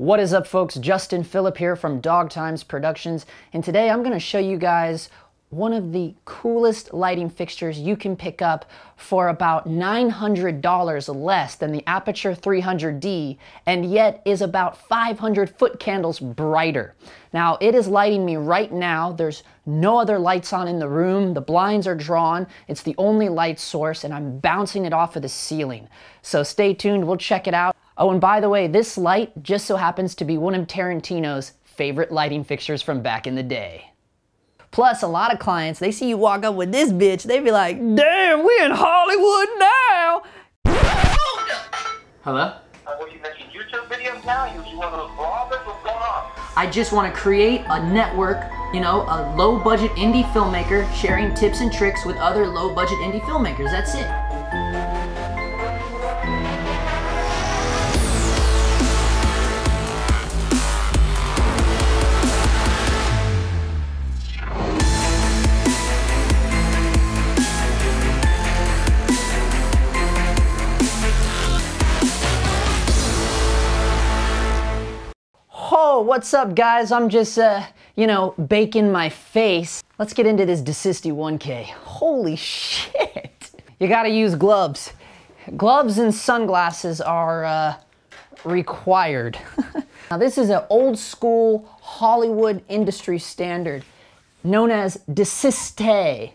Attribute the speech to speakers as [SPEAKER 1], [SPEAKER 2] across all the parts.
[SPEAKER 1] What is up folks, Justin Phillip here from Dog Times Productions, and today I'm gonna show you guys one of the coolest lighting fixtures you can pick up for about $900 less than the Aperture 300D and yet is about 500 foot candles brighter. Now it is lighting me right now. There's no other lights on in the room. The blinds are drawn. It's the only light source and I'm bouncing it off of the ceiling. So stay tuned. We'll check it out. Oh, and by the way, this light just so happens to be one of Tarantino's favorite lighting fixtures from back in the day. Plus, a lot of clients, they see you walk up with this bitch, they be like, damn, we in Hollywood now! Hello? Uh, you making YouTube videos now? You, you want to What's going on? I just want to create a network, you know, a low-budget indie filmmaker sharing tips and tricks with other low-budget indie filmmakers. That's it. what's up guys? I'm just, uh, you know, baking my face. Let's get into this DeSisti 1K. Holy shit. You gotta use gloves. Gloves and sunglasses are uh, required. now this is an old school Hollywood industry standard known as desiste.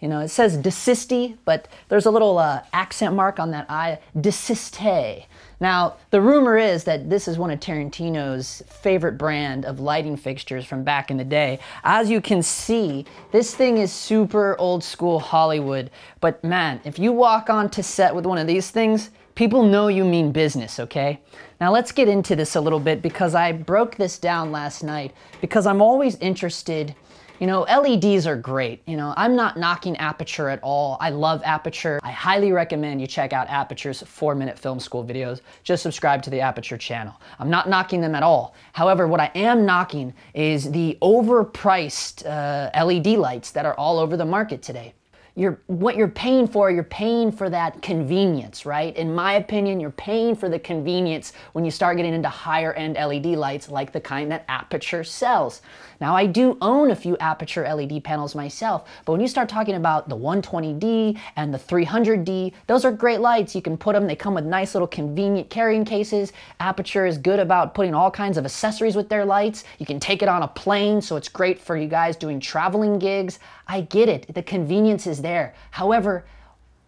[SPEAKER 1] You know, it says desisti, but there's a little uh, accent mark on that I, desiste. Now, the rumor is that this is one of Tarantino's favorite brand of lighting fixtures from back in the day. As you can see, this thing is super old school Hollywood, but man, if you walk onto set with one of these things, people know you mean business, okay? Now let's get into this a little bit because I broke this down last night because I'm always interested you know, LEDs are great. You know, I'm not knocking Aperture at all. I love Aperture. I highly recommend you check out Aperture's four minute film school videos. Just subscribe to the Aperture channel. I'm not knocking them at all. However, what I am knocking is the overpriced uh, LED lights that are all over the market today. You're, what you're paying for, you're paying for that convenience, right? In my opinion, you're paying for the convenience when you start getting into higher end LED lights like the kind that Aperture sells. Now I do own a few aperture LED panels myself, but when you start talking about the 120D and the 300D, those are great lights. You can put them, they come with nice little convenient carrying cases. Aperture is good about putting all kinds of accessories with their lights. You can take it on a plane, so it's great for you guys doing traveling gigs. I get it, the convenience is there. However,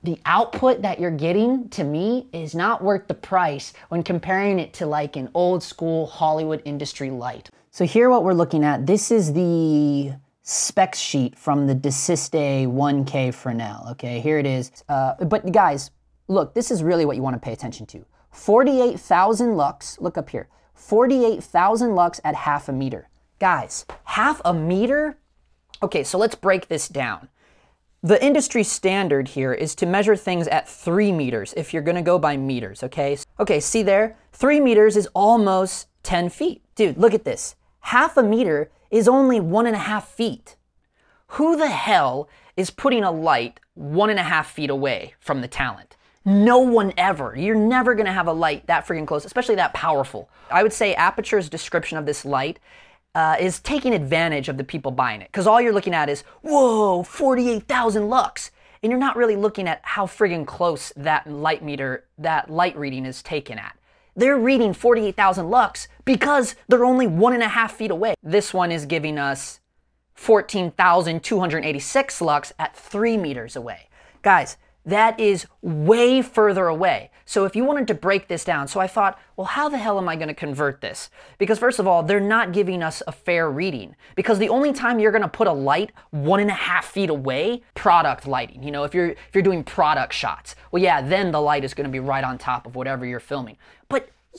[SPEAKER 1] the output that you're getting to me is not worth the price when comparing it to like an old school Hollywood industry light. So here what we're looking at, this is the spec sheet from the Desiste 1K Fresnel, okay? Here it is. Uh, but guys, look, this is really what you wanna pay attention to. 48,000 lux, look up here, 48,000 lux at half a meter. Guys, half a meter? Okay, so let's break this down. The industry standard here is to measure things at three meters if you're gonna go by meters, okay? Okay, see there? Three meters is almost 10 feet. Dude, look at this half a meter is only one and a half feet. Who the hell is putting a light one and a half feet away from the talent? No one ever. You're never gonna have a light that freaking close, especially that powerful. I would say Aperture's description of this light uh, is taking advantage of the people buying it. Because all you're looking at is, whoa, 48,000 lux. And you're not really looking at how friggin' close that light meter, that light reading is taken at. They're reading 48,000 lux because they're only one and a half feet away. This one is giving us 14,286 lux at three meters away. Guys, that is way further away. So if you wanted to break this down, so I thought, well, how the hell am I going to convert this? Because first of all, they're not giving us a fair reading because the only time you're going to put a light one and a half feet away, product lighting, you know, if you're, if you're doing product shots, well, yeah, then the light is going to be right on top of whatever you're filming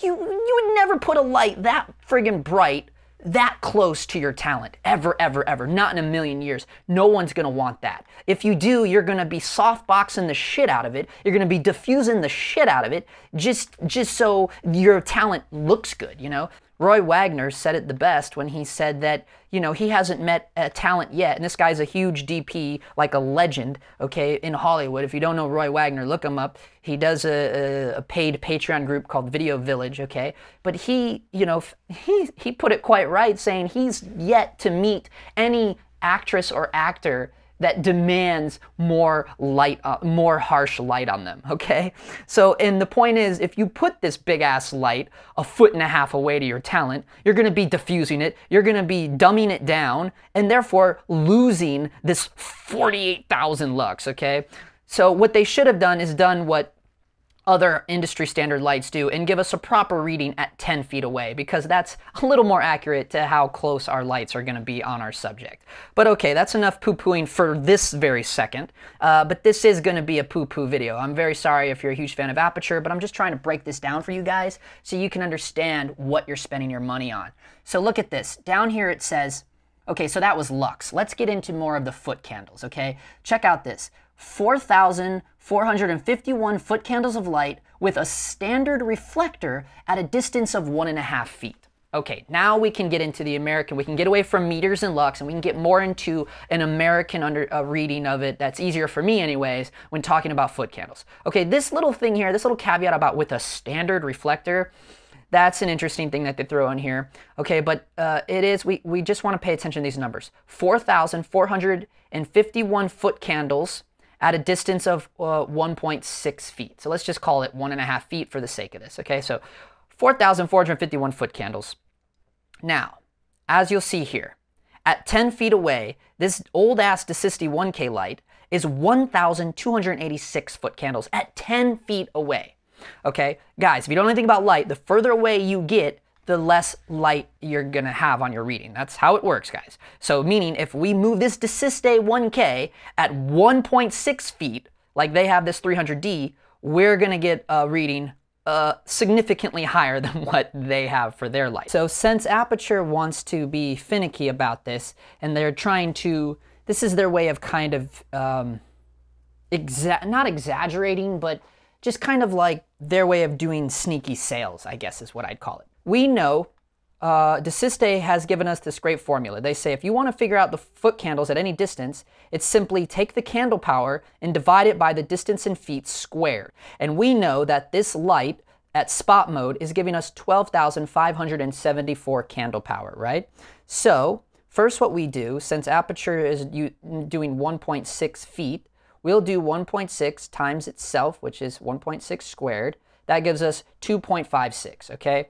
[SPEAKER 1] you, you would never put a light that friggin' bright that close to your talent ever, ever, ever. Not in a million years. No one's gonna want that. If you do, you're gonna be softboxing the shit out of it. You're gonna be diffusing the shit out of it just just so your talent looks good, you know? Roy Wagner said it the best when he said that, you know, he hasn't met a talent yet. And this guy's a huge DP, like a legend, okay, in Hollywood. If you don't know Roy Wagner, look him up. He does a, a paid Patreon group called Video Village, okay? But he, you know, he, he put it quite right saying he's yet to meet any actress or actor that demands more light, uh, more harsh light on them, okay? So, and the point is, if you put this big ass light a foot and a half away to your talent, you're gonna be diffusing it, you're gonna be dumbing it down, and therefore losing this 48,000 lux, okay? So what they should have done is done what other industry standard lights do and give us a proper reading at 10 feet away because that's a little more accurate to how close our lights are going to be on our subject. But okay, that's enough poo-pooing for this very second, uh, but this is going to be a poo-poo video. I'm very sorry if you're a huge fan of aperture, but I'm just trying to break this down for you guys so you can understand what you're spending your money on. So look at this. Down here it says, okay, so that was lux. Let's get into more of the foot candles, okay? Check out this. 4,451 foot candles of light with a standard reflector at a distance of one and a half feet. Okay, now we can get into the American. We can get away from meters and lux, and we can get more into an American under, uh, reading of it that's easier for me, anyways, when talking about foot candles. Okay, this little thing here, this little caveat about with a standard reflector, that's an interesting thing that they throw in here. Okay, but uh, it is, we, we just want to pay attention to these numbers 4,451 foot candles at a distance of uh, 1.6 feet. So let's just call it one and a half feet for the sake of this, okay? So 4,451 foot candles. Now, as you'll see here, at 10 feet away, this old-ass DeSisti 1K light is 1,286 foot candles at 10 feet away. Okay, guys, if you don't know anything about light, the further away you get, the less light you're going to have on your reading. That's how it works, guys. So meaning if we move this Desiste 1K at 1.6 feet, like they have this 300D, we're going to get a reading uh, significantly higher than what they have for their light. So since Aperture wants to be finicky about this, and they're trying to, this is their way of kind of, um, exa not exaggerating, but just kind of like their way of doing sneaky sales, I guess is what I'd call it we know uh, DeSiste has given us this great formula. They say if you want to figure out the foot candles at any distance, it's simply take the candle power and divide it by the distance in feet squared. And we know that this light at spot mode is giving us 12,574 candle power, right? So first what we do, since aperture is doing 1.6 feet, we'll do 1.6 times itself, which is 1.6 squared. That gives us 2.56, okay?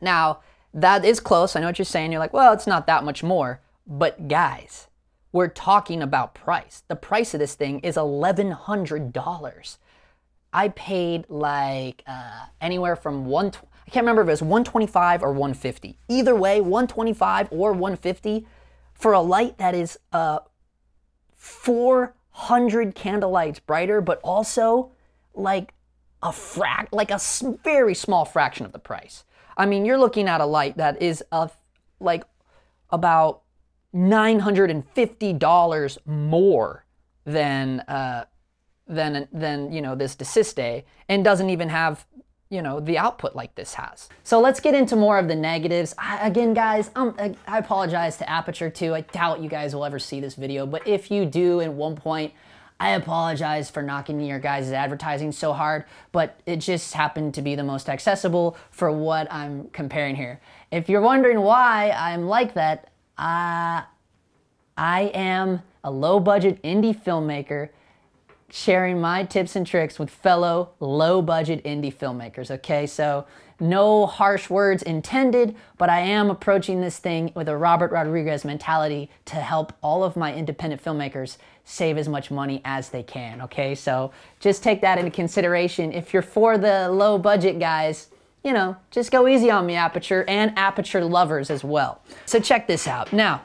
[SPEAKER 1] Now, that is close. I know what you're saying. You're like, well, it's not that much more. But guys, we're talking about price. The price of this thing is $1,100. I paid like uh, anywhere from one. I can't remember if it was 125 or 150. Either way, 125 or 150 for a light that is uh, 400 candlelights brighter, but also like a frac, like a very small fraction of the price. I mean, you're looking at a light that is a, like about $950 more than, uh, than, than, you know, this desiste and doesn't even have you know, the output like this has. So let's get into more of the negatives. I, again, guys, I'm, um, I apologize to Aperture too. I doubt you guys will ever see this video, but if you do at one point, I apologize for knocking your guys' advertising so hard, but it just happened to be the most accessible for what I'm comparing here. If you're wondering why I'm like that, uh, I am a low budget indie filmmaker sharing my tips and tricks with fellow low budget indie filmmakers. Okay, so no harsh words intended, but I am approaching this thing with a Robert Rodriguez mentality to help all of my independent filmmakers save as much money as they can, okay? So just take that into consideration. If you're for the low budget guys, you know, just go easy on me, Aperture, and Aperture lovers as well. So check this out. Now,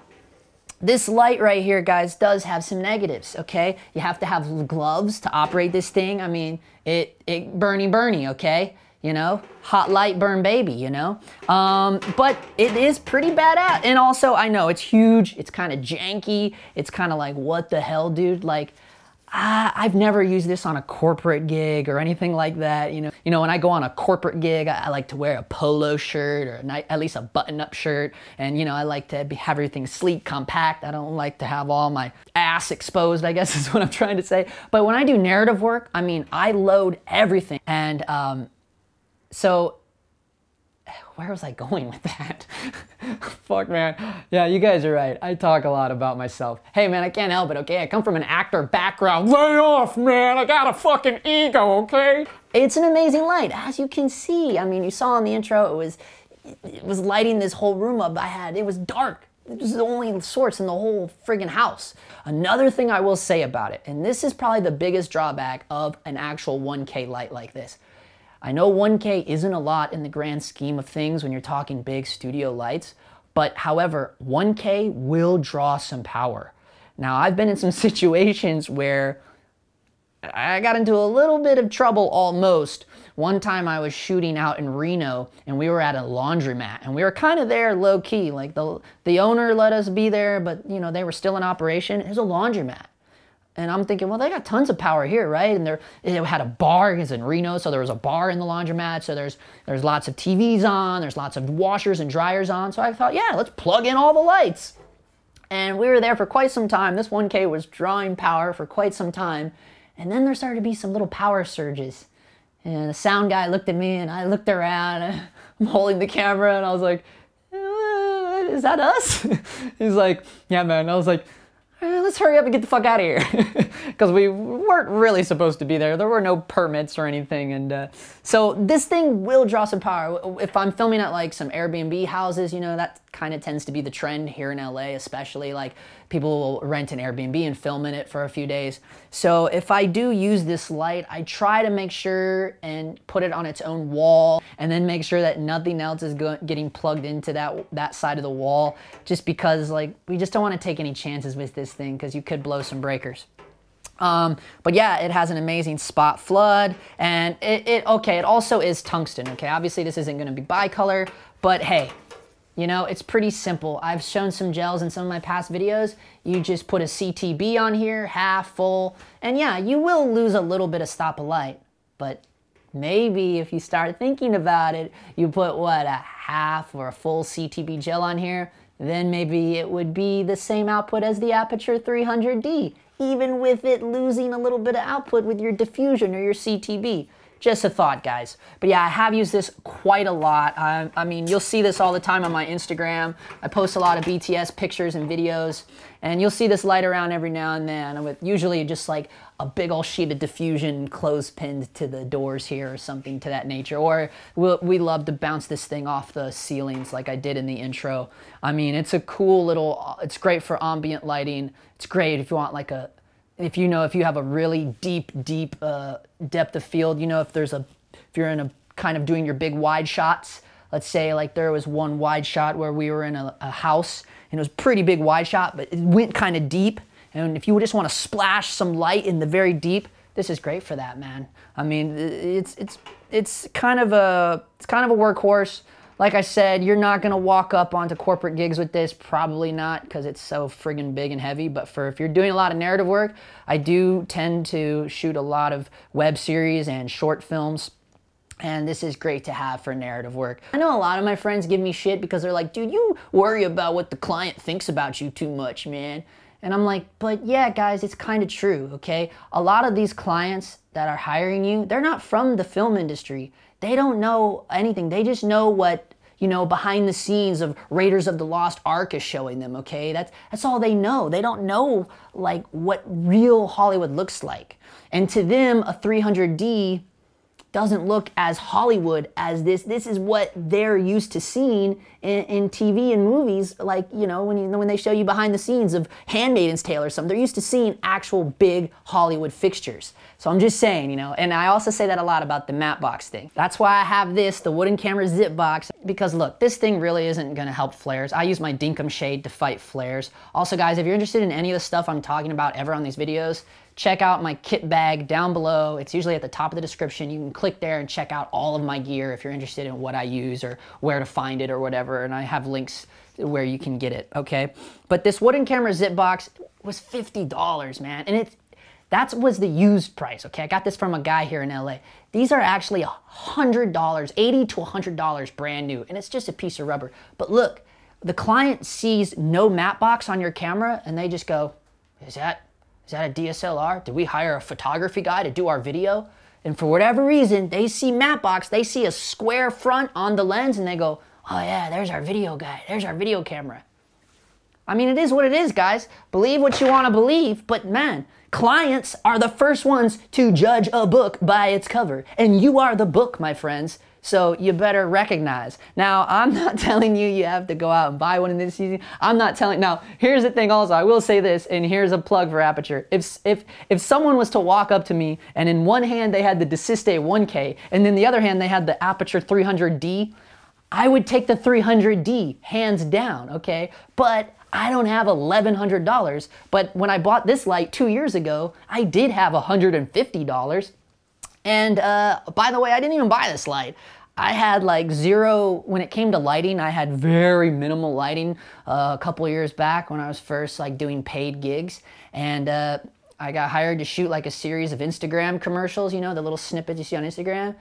[SPEAKER 1] this light right here, guys, does have some negatives, okay? You have to have gloves to operate this thing. I mean, it, it Bernie Bernie, okay? you know? Hot light burn baby, you know? Um, but it is pretty badass. And also, I know it's huge, it's kind of janky, it's kind of like, what the hell, dude? Like, I've never used this on a corporate gig or anything like that, you know? You know, when I go on a corporate gig, I, I like to wear a polo shirt or at least a button-up shirt. And, you know, I like to be, have everything sleek, compact. I don't like to have all my ass exposed, I guess is what I'm trying to say. But when I do narrative work, I mean, I load everything. And, um, so where was I going with that? Fuck, man. Yeah, you guys are right. I talk a lot about myself. Hey, man, I can't help it, okay? I come from an actor background. Lay off, man. I got a fucking ego, okay? It's an amazing light, as you can see. I mean, you saw in the intro, it was, it was lighting this whole room up. I had, it was dark. It was the only source in the whole friggin' house. Another thing I will say about it, and this is probably the biggest drawback of an actual 1K light like this. I know 1K isn't a lot in the grand scheme of things when you're talking big studio lights, but however, 1K will draw some power. Now, I've been in some situations where I got into a little bit of trouble almost. One time I was shooting out in Reno and we were at a laundromat and we were kind of there low key. Like the, the owner let us be there, but you know, they were still in operation. It was a laundromat. And I'm thinking, well, they got tons of power here, right? And they had a bar because in Reno, so there was a bar in the laundromat. So there's there's lots of TVs on, there's lots of washers and dryers on. So I thought, yeah, let's plug in all the lights. And we were there for quite some time. This 1K was drawing power for quite some time. And then there started to be some little power surges. And the sound guy looked at me and I looked around. I'm holding the camera and I was like, uh, is that us? He's like, yeah, man. I was like, Eh, let's hurry up and get the fuck out of here. Because we weren't really supposed to be there. There were no permits or anything. And uh, so this thing will draw some power. If I'm filming at like some Airbnb houses, you know, that kind of tends to be the trend here in LA, especially like people will rent an Airbnb and film in it for a few days. So if I do use this light, I try to make sure and put it on its own wall and then make sure that nothing else is getting plugged into that, that side of the wall just because like we just don't want to take any chances with this thing because you could blow some breakers. Um, but yeah, it has an amazing spot flood and it, it, okay, it also is tungsten, okay? Obviously this isn't gonna be bicolor, but hey, you know, it's pretty simple. I've shown some gels in some of my past videos. You just put a CTB on here, half, full, and yeah, you will lose a little bit of stop of light, but maybe if you start thinking about it, you put what, a half or a full CTB gel on here, then maybe it would be the same output as the Aperture 300D, even with it losing a little bit of output with your diffusion or your CTB. Just a thought, guys. But yeah, I have used this quite a lot. I, I mean, you'll see this all the time on my Instagram. I post a lot of BTS pictures and videos, and you'll see this light around every now and then, with usually just like a big old sheet of diffusion pinned to the doors here or something to that nature. Or we'll, we love to bounce this thing off the ceilings like I did in the intro. I mean, it's a cool little, it's great for ambient lighting. It's great if you want like a, if you know, if you have a really deep, deep uh, depth of field, you know, if there's a, if you're in a kind of doing your big wide shots, let's say like there was one wide shot where we were in a, a house and it was pretty big wide shot, but it went kind of deep and if you just want to splash some light in the very deep, this is great for that, man. I mean, it's it's it's kind of a it's kind of a workhorse. Like I said, you're not gonna walk up onto corporate gigs with this, probably not, because it's so friggin' big and heavy. But for if you're doing a lot of narrative work, I do tend to shoot a lot of web series and short films. And this is great to have for narrative work. I know a lot of my friends give me shit because they're like, dude, you worry about what the client thinks about you too much, man. And I'm like, but yeah, guys, it's kind of true, okay? A lot of these clients that are hiring you, they're not from the film industry. They don't know anything. They just know what, you know, behind the scenes of Raiders of the Lost Ark is showing them, okay? That's that's all they know. They don't know like what real Hollywood looks like. And to them, a 300D doesn't look as Hollywood as this. This is what they're used to seeing in, in TV and movies. Like you know when you when they show you behind the scenes of *Handmaid's Tale* or something, they're used to seeing actual big Hollywood fixtures. So I'm just saying, you know, and I also say that a lot about the map box thing. That's why I have this, the wooden camera zip box, because look, this thing really isn't gonna help flares. I use my Dinkum shade to fight flares. Also guys, if you're interested in any of the stuff I'm talking about ever on these videos, check out my kit bag down below. It's usually at the top of the description. You can click there and check out all of my gear if you're interested in what I use or where to find it or whatever. And I have links where you can get it, okay? But this wooden camera zip box was $50, man. And it that was the used price, okay? I got this from a guy here in LA. These are actually $100, $80 to $100 brand new, and it's just a piece of rubber. But look, the client sees no matte box on your camera and they just go, is that, is that a DSLR? Did we hire a photography guy to do our video? And for whatever reason, they see matte box, they see a square front on the lens and they go, oh yeah, there's our video guy, there's our video camera. I mean, it is what it is, guys. Believe what you wanna believe, but man, Clients are the first ones to judge a book by its cover, and you are the book, my friends. So you better recognize. Now, I'm not telling you you have to go out and buy one in this season. I'm not telling. Now, here's the thing. Also, I will say this, and here's a plug for Aperture. If if if someone was to walk up to me and in one hand they had the Desiste 1K, and in the other hand they had the Aperture 300D, I would take the 300D hands down, okay? But I don't have $1,100. But when I bought this light two years ago, I did have $150. And uh, by the way, I didn't even buy this light. I had like zero, when it came to lighting, I had very minimal lighting uh, a couple years back when I was first like doing paid gigs. And uh, I got hired to shoot like a series of Instagram commercials, you know, the little snippets you see on Instagram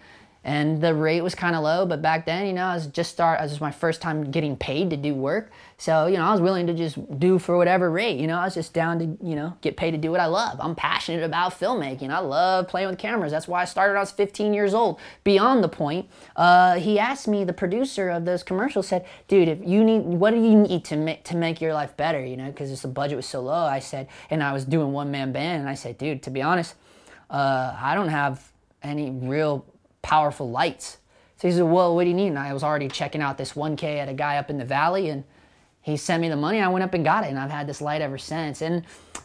[SPEAKER 1] and the rate was kind of low but back then you know i was just start i was my first time getting paid to do work so you know i was willing to just do for whatever rate you know i was just down to you know get paid to do what i love i'm passionate about filmmaking i love playing with cameras that's why i started i was 15 years old beyond the point uh, he asked me the producer of those commercials said dude if you need what do you need to make to make your life better you know because the budget was so low i said and i was doing one man band and i said dude to be honest uh, i don't have any real powerful lights. So he said, well, what do you need? And I was already checking out this 1K at a guy up in the valley and he sent me the money. I went up and got it and I've had this light ever since. And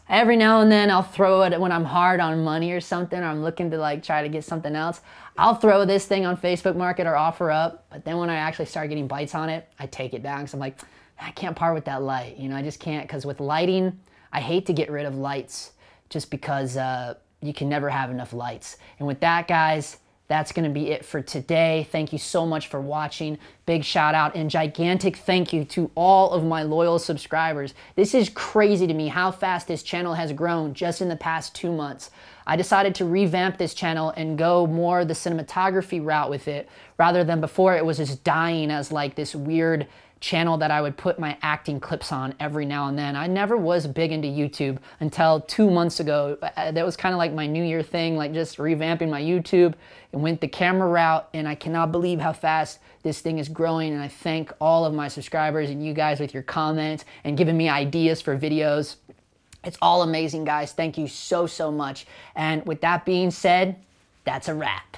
[SPEAKER 1] every now and then I'll throw it when I'm hard on money or something, or I'm looking to like try to get something else. I'll throw this thing on Facebook market or offer up. But then when I actually start getting bites on it, I take it down. Cause I'm like, I can't part with that light. You know, I just can't. Cause with lighting, I hate to get rid of lights just because, uh, you can never have enough lights. And with that, guys, that's going to be it for today. Thank you so much for watching. Big shout out and gigantic thank you to all of my loyal subscribers. This is crazy to me how fast this channel has grown just in the past two months. I decided to revamp this channel and go more the cinematography route with it rather than before it was just dying as like this weird channel that I would put my acting clips on every now and then. I never was big into YouTube until two months ago. Uh, that was kind of like my New Year thing, like just revamping my YouTube and went the camera route. And I cannot believe how fast this thing is growing. And I thank all of my subscribers and you guys with your comments and giving me ideas for videos. It's all amazing, guys. Thank you so, so much. And with that being said, that's a wrap.